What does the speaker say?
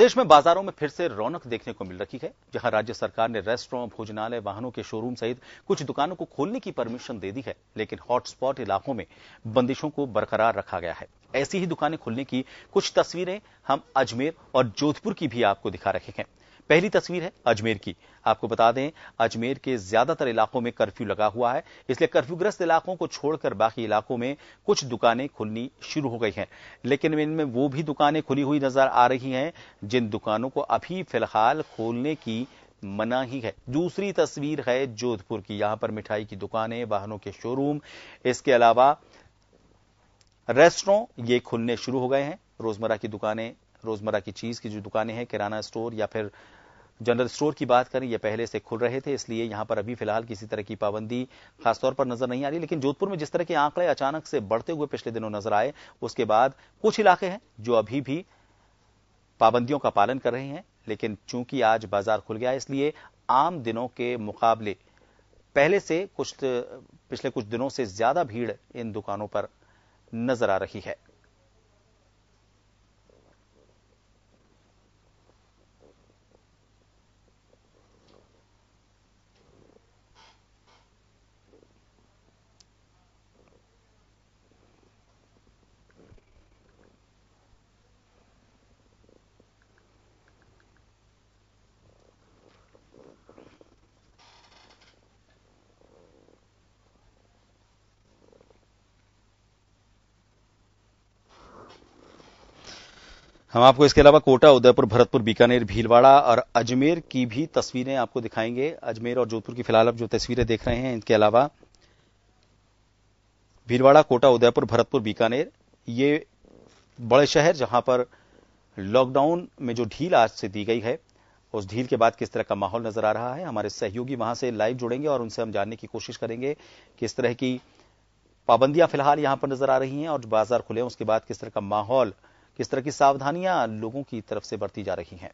देश में बाजारों में फिर से रौनक देखने को मिल रही है जहां राज्य सरकार ने रेस्टोरों भोजनालय वाहनों के शोरूम सहित कुछ दुकानों को खोलने की परमिशन दे दी है लेकिन हॉटस्पॉट इलाकों में बंदिशों को बरकरार रखा गया है ऐसी ही दुकानें खुलने की कुछ तस्वीरें हम अजमेर और जोधपुर की भी आपको दिखा रहे हैं पहली तस्वीर है अजमेर की आपको बता दें अजमेर के ज्यादातर इलाकों में कर्फ्यू लगा हुआ है इसलिए कर्फ्यूग्रस्त इलाकों को छोड़कर बाकी इलाकों में कुछ दुकानें खुलनी शुरू हो गई हैं लेकिन इनमें वो भी दुकानें खुली हुई नजर आ रही हैं जिन दुकानों को अभी फिलहाल खोलने की मना ही है दूसरी तस्वीर है जोधपुर की यहां पर मिठाई की दुकानें वाहनों के शोरूम इसके अलावा रेस्टोरों ये खुलने शुरू हो गए हैं रोजमर्रा की दुकानें रोजमर्रा की चीज की जो दुकानें हैं किराना स्टोर या फिर जनरल स्टोर की बात करें ये पहले से खुल रहे थे इसलिए यहां पर अभी फिलहाल किसी तरह की पाबंदी खासतौर पर नजर नहीं आ रही लेकिन जोधपुर में जिस तरह के आंकड़े अचानक से बढ़ते हुए पिछले दिनों नजर आए उसके बाद कुछ इलाके हैं जो अभी भी पाबंदियों का पालन कर रहे हैं लेकिन चूंकि आज बाजार खुल गया इसलिए आम दिनों के मुकाबले पहले से कुछ पिछले कुछ दिनों से ज्यादा भीड़ इन दुकानों पर नजर आ रही है हम आपको इसके अलावा कोटा उदयपुर भरतपुर बीकानेर भीलवाड़ा और अजमेर की भी तस्वीरें आपको दिखाएंगे अजमेर और जोधपुर की फिलहाल आप जो तस्वीरें देख रहे हैं इनके अलावा भीलवाड़ा कोटा उदयपुर भरतपुर बीकानेर ये बड़े शहर जहां पर लॉकडाउन में जो ढील आज से दी गई है उस ढील के बाद किस तरह का माहौल नजर आ रहा है हमारे सहयोगी वहां से लाइव जुड़ेंगे और उनसे हम जानने की कोशिश करेंगे किस तरह की पाबंदियां फिलहाल यहां पर नजर आ रही हैं और बाजार खुले हैं उसके बाद किस तरह का माहौल इस तरह की सावधानियां लोगों की तरफ से बरती जा रही हैं